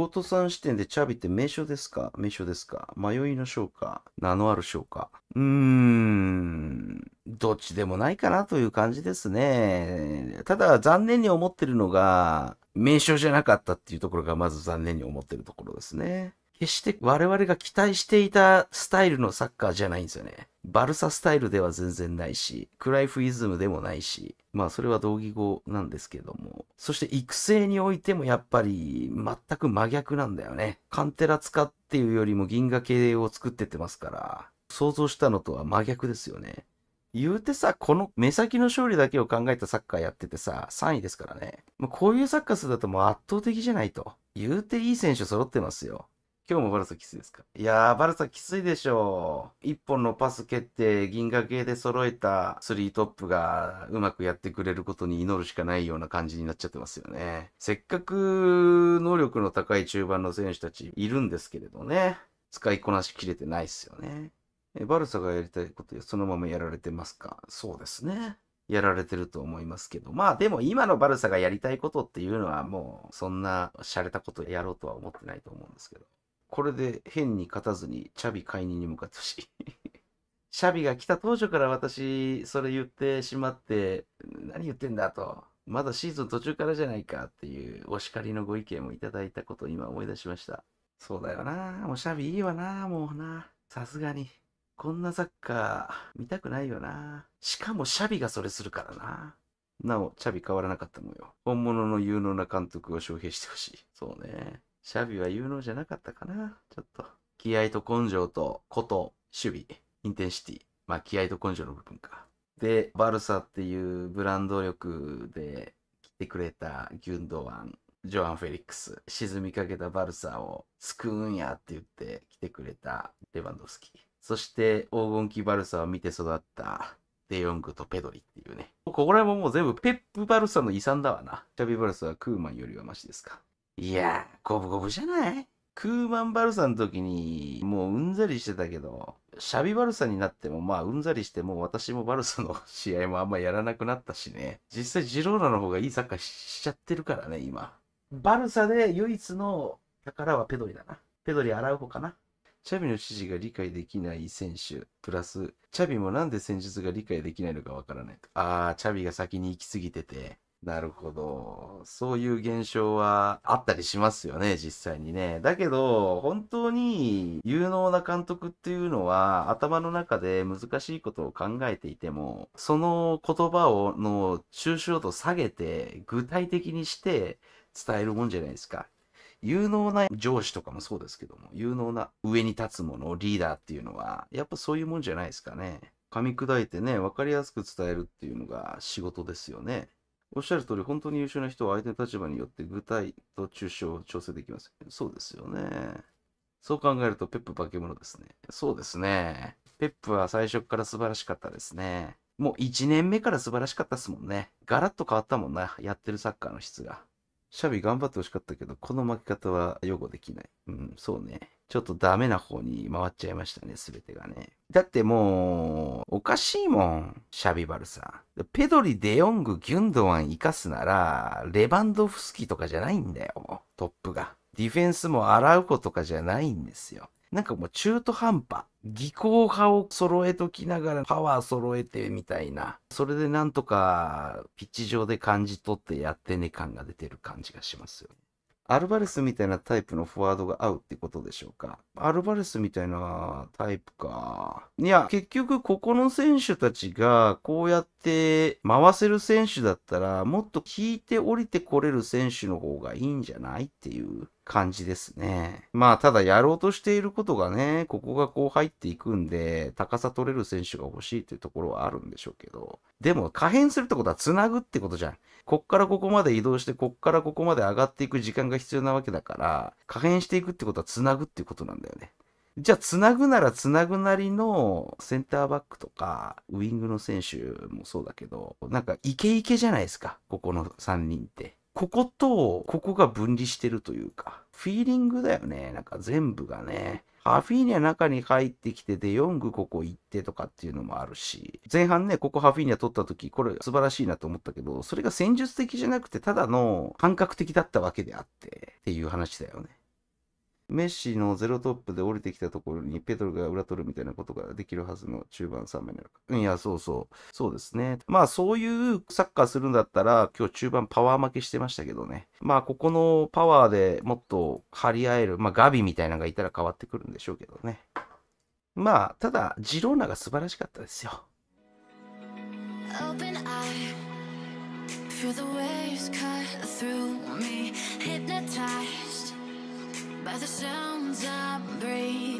ゴトさん視点でチャビって名称ですか名称ですか迷いの章か名のある章かうーん、どっちでもないかなという感じですね。ただ残念に思ってるのが、名称じゃなかったっていうところがまず残念に思ってるところですね。決して我々が期待していたスタイルのサッカーじゃないんですよね。バルサスタイルでは全然ないし、クライフイズムでもないし、まあそれは同義語なんですけども、そして育成においてもやっぱり全く真逆なんだよね。カンテラ使っていうよりも銀河系を作ってってますから、想像したのとは真逆ですよね。言うてさ、この目先の勝利だけを考えたサッカーやっててさ、3位ですからね。まこういうサッカーするだともう圧倒的じゃないと。言うていい選手揃ってますよ。今日もバルサきついですかいやー、バルサきついでしょう。一本のパス蹴って、銀河系で揃えたスリートップがうまくやってくれることに祈るしかないような感じになっちゃってますよね。せっかく能力の高い中盤の選手たちいるんですけれどね。使いこなしきれてないっすよね。えバルサがやりたいことそのままやられてますかそうですね。やられてると思いますけど。まあでも今のバルサがやりたいことっていうのはもうそんな洒落たことやろうとは思ってないと思うんですけど。これで変に勝たずに、チャビ解任に向かってほしい。シ ャビが来た当初から私、それ言ってしまって、何言ってんだと。まだシーズン途中からじゃないかっていうお叱りのご意見もいただいたことを今思い出しました。そうだよな。もうシャビいいわな。もうな。さすがに。こんなサッカー見たくないよな。しかもシャビがそれするからな。なお、チャビ変わらなかったもんよ。本物の有能な監督を招聘してほしい。そうね。シャビは有能じゃなかったかな。ちょっと。気合と根性と、こと、守備、インテンシティ。まあ、気合と根性の部分か。で、バルサっていうブランド力で来てくれたギュンドワン、ジョアン・フェリックス、沈みかけたバルサを救うんやって言って来てくれたレバンドスキ。そして黄金期バルサを見て育ったデヨングとペドリっていうね。ここら辺ももう全部ペップバルサの遺産だわな。シャビバルサはクーマンよりはマシですか。いや、五分五分じゃないクーマンバルサの時に、もううんざりしてたけど、シャビバルサになっても、まあうんざりしても、私もバルサの試合もあんまやらなくなったしね。実際ジローラの方がいいサッカーしちゃってるからね、今。バルサで唯一の宝はペドリだな。ペドリ洗う方かな。チャビの指示が理解できない選手、プラス、チャビもなんで戦術が理解できないのかわからない。ああ、チャビが先に行き過ぎてて、なるほど。そういう現象はあったりしますよね、実際にね。だけど、本当に有能な監督っていうのは、頭の中で難しいことを考えていても、その言葉を、の抽象度下げて、具体的にして伝えるもんじゃないですか。有能な上司とかもそうですけども、有能な上に立つもの、リーダーっていうのは、やっぱそういうもんじゃないですかね。噛み砕いてね、わかりやすく伝えるっていうのが仕事ですよね。おっしゃる通り、本当に優秀な人は相手の立場によって具体と抽象を調整できます。そうですよね。そう考えると、ペップ化け物ですね。そうですね。ペップは最初から素晴らしかったですね。もう1年目から素晴らしかったですもんね。ガラッと変わったもんな、やってるサッカーの質が。シャビ頑張ってほしかったけど、この負け方は擁護できない。うん、そうね。ちょっとダメな方に回っちゃいましたね、すべてがね。だってもう、おかしいもん、シャビバルさん。ペドリ、デヨング、ギュンドワン生かすなら、レバンドフスキとかじゃないんだよ、トップが。ディフェンスも洗う子とかじゃないんですよ。なんかもう中途半端。技巧派を揃えときながらパワー揃えてみたいな。それでなんとかピッチ上で感じ取ってやってね感が出てる感じがしますよアルバレスみたいなタイプのフォワードが合うってことでしょうか。アルバレスみたいなタイプか。いや、結局ここの選手たちがこうやって回せる選手だったら、もっと引いて降りてこれる選手の方がいいんじゃないっていう。感じですね。まあ、ただやろうとしていることがね、ここがこう入っていくんで、高さ取れる選手が欲しいっていうところはあるんでしょうけど、でも可変するってことは繋ぐってことじゃん。こっからここまで移動して、こっからここまで上がっていく時間が必要なわけだから、可変していくってことは繋ぐっていうことなんだよね。じゃあ、つなぐならつなぐなりのセンターバックとか、ウイングの選手もそうだけど、なんかイケイケじゃないですか、ここの3人って。こことここが分離してるというか、フィーリングだよね。なんか全部がね。ハフィーニャ中に入ってきて、で、ヨングここ行ってとかっていうのもあるし、前半ね、ここハフィーニャ取った時、これ素晴らしいなと思ったけど、それが戦術的じゃなくて、ただの感覚的だったわけであって、っていう話だよね。メッシのゼロトップで降りてきたところにペドルが裏取るみたいなことができるはずの中盤3枚なるか。いや、そうそう。そうですね。まあ、そういうサッカーするんだったら、今日中盤パワー負けしてましたけどね。まあ、ここのパワーでもっと張り合える、まあ、ガビみたいなのがいたら変わってくるんでしょうけどね。まあ、ただ、ジローナが素晴らしかったですよ。Open eye, feel the waves cut through the sounds i breathe.